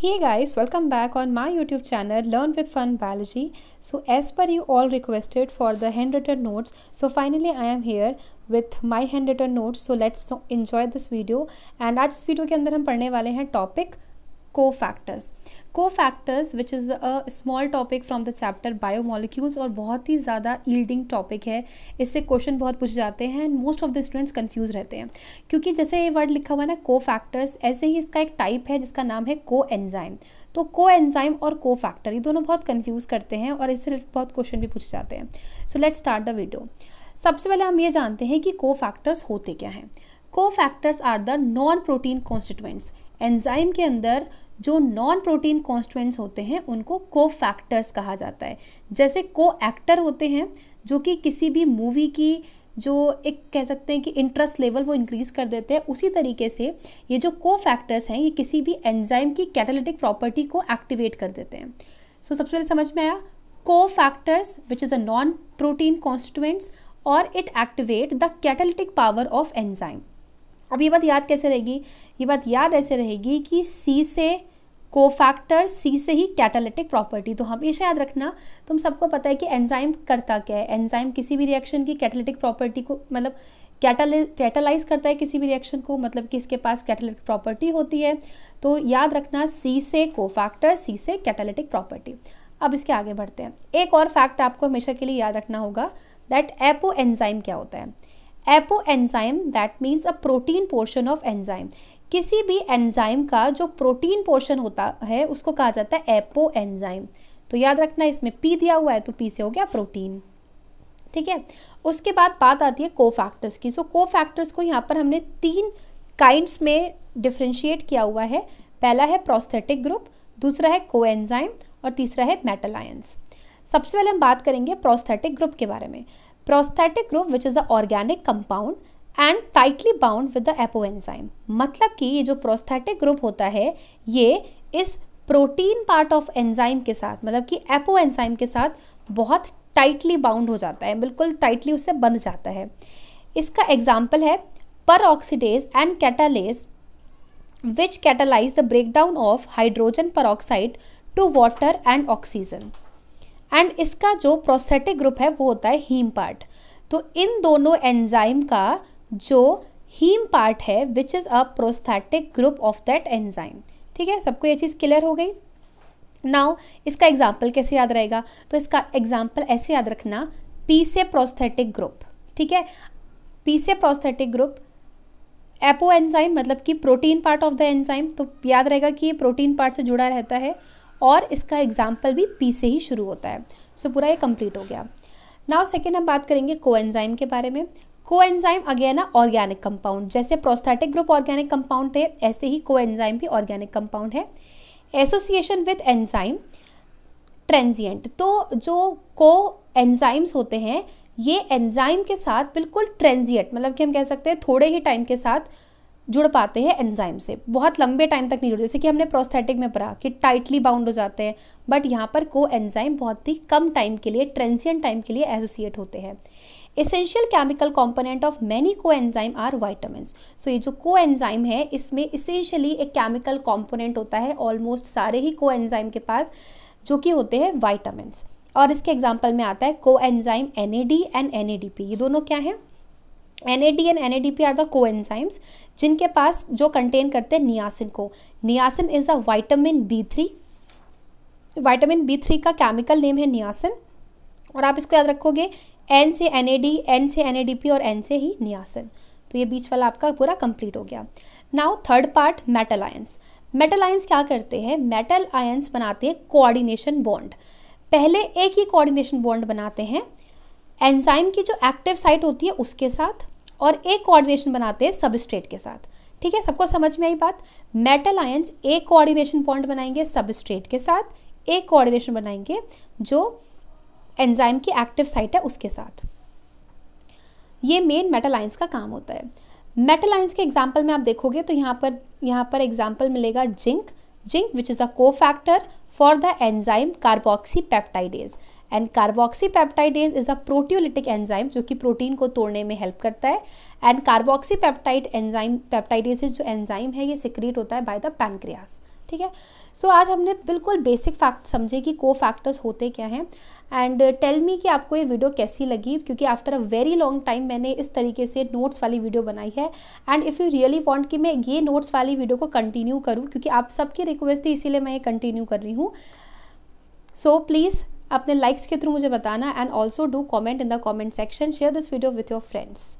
Hey guys, welcome back on my YouTube channel Learn with Fun Biology. So as per you all requested for the handwritten notes, so finally I am here with my handwritten notes. So let's enjoy this video. And आज इस video के अंदर हम पढ़ने वाले हैं topic cofactors cofactors which is a small topic from the chapter biomolecules और बहुत ही ज़्यादा ईल्डिंग टॉपिक है इससे क्वेश्चन बहुत पूछे जाते हैं and most of the students confuse रहते हैं क्योंकि जैसे ये वर्ड लिखा हुआ है ना कोफैक्टर्स ऐसे ही इसका एक टाइप है जिसका नाम है को एनजाइम तो को एनजाइम और को फैक्टर ये दोनों बहुत कन्फ्यूज़ करते हैं और इससे बहुत क्वेश्चन भी पूछे जाते हैं so let start the video सबसे पहले हम ये जानते हैं कि को फैक्टर्स होते क्या हैं cofactors are the non protein constituents enzyme के अंदर जो नॉन प्रोटीन कॉन्स्टेंट्स होते हैं उनको को फैक्टर्स कहा जाता है जैसे को एक्टर होते हैं जो कि किसी भी मूवी की जो एक कह सकते हैं कि इंटरेस्ट लेवल वो इंक्रीज़ कर देते हैं उसी तरीके से ये जो को फैक्टर्स हैं ये किसी भी एंजाइम की कैटालिटिक प्रॉपर्टी को एक्टिवेट कर देते हैं सो so, सबसे पहले समझ में आया cofactors which is a non protein constituents और it activate the catalytic power of enzyme अब ये बात याद कैसे रहेगी ये बात याद ऐसे रहेगी कि सी से कोफैक्टर सी से ही कैटालिटिक प्रॉपर्टी तो हमेशा याद रखना तुम सबको पता है कि एंजाइम करता क्या है एंजाइम किसी भी रिएक्शन की कैटालिटिक प्रॉपर्टी को मतलब कैटालाइज करता है किसी भी रिएक्शन को मतलब कि इसके पास कैटालिटिक प्रॉपर्टी होती है तो याद रखना सी से कोफैक्टर सी से कैटालिटिक प्रॉपर्टी अब इसके आगे बढ़ते हैं एक और फैक्ट आपको हमेशा के लिए याद रखना होगा दैट एपो एंजाइम क्या होता है apoenzyme that means a protein portion of enzyme किसी भी एंजाइम का जो प्रोटीन पोर्शन होता है उसको कहा जाता है एपो एंजाइम तो याद रखना इसमें पी दिया हुआ है तो पी से हो गया प्रोटीन ठीक है उसके बाद बात आती है कोफैक्टर्स की सो को कोफैक्टर्स को यहाँ पर हमने तीन काइंड्स में डिफ्रेंशिएट किया हुआ है पहला है प्रोस्थेटिक ग्रुप दूसरा है कोएंजाइम और तीसरा है मेटल आयंस सबसे पहले हम बात करेंगे प्रोस्थेटिक ग्रुप के बारे में prosthetic group which is a organic compound and tightly bound with the apoenzyme मतलब कि ये जो प्रोस्थेटिक ग्रुप होता है ये इस प्रोटीन पार्ट ऑफ एंजाइम के साथ मतलब कि एपो एनजाइम के साथ बहुत टाइटली बाउंड हो जाता है बिल्कुल टाइटली उससे बंध जाता है इसका एग्जाम्पल है peroxidase and catalase which catalyse the breakdown of hydrogen peroxide to water and oxygen and इसका जो प्रोस्थेटिक ग्रुप है वो होता है हीम पार्ट तो इन दोनों एंजाइम का जो हीम पार्ट है which is a prosthetic group of that enzyme ठीक है सबको ये चीज़ क्लियर हो गई नाउ इसका एग्जाम्पल कैसे याद रहेगा तो इसका एग्जाम्पल ऐसे याद रखना पी से प्रोस्थेटिक ग्रुप ठीक है पी से प्रोस्थेटिक ग्रुप एपो एंजाइम मतलब कि protein part of the enzyme तो याद रहेगा कि ये प्रोटीन पार्ट से जुड़ा रहता है और इसका एग्जाम्पल भी पी से ही शुरू होता है सो so, पूरा ये कंप्लीट हो गया नाउ सेकेंड हम बात करेंगे कोएंजाइम के बारे में कोएंजाइम अगेन ऑर्गेनिक कंपाउंड जैसे प्रोस्थेटिक ग्रुप ऑर्गेनिक कंपाउंड थे ऐसे ही कोएंजाइम भी ऑर्गेनिक कंपाउंड है एसोसिएशन विथ एंजाइम ट्रेंजियंट तो जो को एंजाइम्स होते हैं ये एंजाइम के साथ बिल्कुल ट्रेंजियंट मतलब कि हम कह सकते हैं थोड़े ही टाइम के साथ जुड़ पाते हैं एंजाइम से बहुत लंबे टाइम तक नहीं जुड़ते जैसे कि हमने प्रोस्थेटिक में पढ़ा कि टाइटली बाउंड हो जाते हैं बट यहाँ पर को एंजाइम बहुत ही कम टाइम के लिए ट्रेंसियन टाइम के लिए एसोसिएट होते हैं essential chemical component of many coenzyme are vitamin so ये जो को एंजाइम है इसमें इसेंशियली एक केमिकल कॉम्पोनेंट होता है ऑलमोस्ट सारे ही को एंजाइम के पास जो कि होते हैं वाइटामिन और इसके एग्जाम्पल में आता है coenzyme N A D and N A D P ये दोनों क्या हैं N A and N A D P are the coenzymes जिनके पास जो कंटेन करते हैं नियासिन को niacin is a vitamin B three vitamin B three का केमिकल नेम है नियासिन और आप इसको याद रखोगे एन से एन ए डी एन से एन ए डी पी और एन से ही नियासिन तो ये बीच वाला आपका पूरा कंप्लीट हो गया now third part metal ions metal ions क्या करते हैं मेटल आयंस बनाते हैं कोऑर्डिनेशन बॉन्ड पहले एक ही कोऑर्डिनेशन बॉन्ड बनाते हैं एंजाइम की जो एक्टिव साइट होती है उसके साथ और एक कोऑर्डिनेशन बनाते हैं सबस्ट्रेट के साथ ठीक है सबको समझ में आई बात मेटल आयंस एक कोऑर्डिनेशन पॉइंट बनाएंगे सबस्ट्रेट के साथ एक कोऑर्डिनेशन बनाएंगे जो एंजाइम की एक्टिव साइट है उसके साथ ये मेन मेटल आयंस का काम होता है मेटल आयंस के एग्जाम्पल में आप देखोगे तो यहाँ पर यहाँ पर एग्जाम्पल मिलेगा zinc zinc which is a cofactor for the enzyme carboxypeptidase and carboxypeptidase is a proteolytic enzyme जो कि प्रोटीन को तोड़ने में हेल्प करता है एंड कार्बोक्सीपेप्टाइड एंजाइम पेप्टाइडेसिस जो एंजाइम है ये सिक्रीट होता है बाय द पैनक्रियास ठीक है सो so, आज हमने बिल्कुल बेसिक फैक्ट समझे कि को फैक्टर्स होते क्या हैं एंड टेल मी कि आपको ये वीडियो कैसी लगी क्योंकि after a very long time मैंने इस तरीके से नोट्स वाली वीडियो बनाई है and if you really want कि मैं ये नोट्स वाली वीडियो को कंटिन्यू करूँ क्योंकि आप सबकी रिक्वेस्ट थी इसीलिए मैं ये कंटिन्यू कर रही हूँ सो प्लीज़ अपने लाइक्स के थ्रू मुझे बताना and also do comment in the comment section share this video with your friends